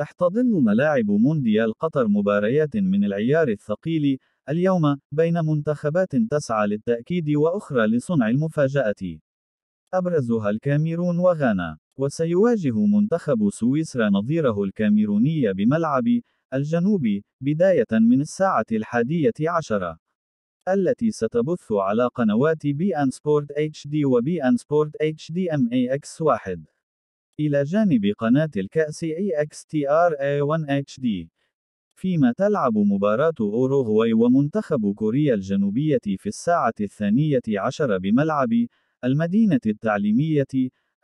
تحتضن ملاعب مونديال قطر مباريات من العيار الثقيل اليوم بين منتخبات تسعى للتأكيد وأخرى لصنع المفاجأة. أبرزها الكاميرون وغانا، وسيواجه منتخب سويسرا نظيره الكاميروني بملعب الجنوب بداية من الساعة الحادية عشرة. التي ستبث على قنوات بي أن سبورت اتش دي وبي أن سبورت اتش دي ام اي اكس واحد. إلى جانب قناة الكأس AXTRA1HD. فيما تلعب مباراة أوروغواي ومنتخب كوريا الجنوبية في الساعة الثانية عشر بملعب المدينة التعليمية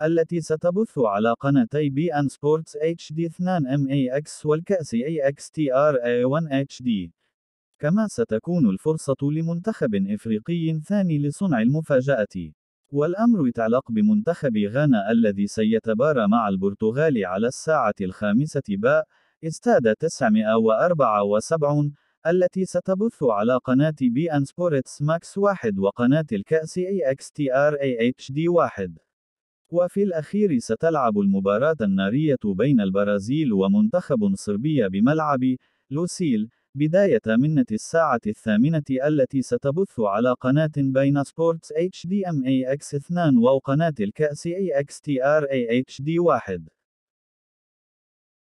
التي ستبث على قناتي بي أن سبورتس اتش دي 2 ام اي اكس والكأس اي اكس تي ار اي 1 اتش دي كما ستكون الفرصة لمنتخب إفريقي ثاني لصنع المفاجأة والأمر يتعلق بمنتخب غانا الذي سيتبارى مع البرتغال على الساعة الخامسة باء استاد 974 التي ستبث على قناة بي أن سبورتس ماكس 1 وقناة الكأس اي اكس تي ار اي اتش دي 1 وفي الأخير ستلعب المباراة النارية بين البرازيل ومنتخب صربيا بملعب لوسيل بداية منة الساعة الثامنة التي ستبث على قناة بين سبورتس HDMAX2 وقناة الكأس AXTRAHD1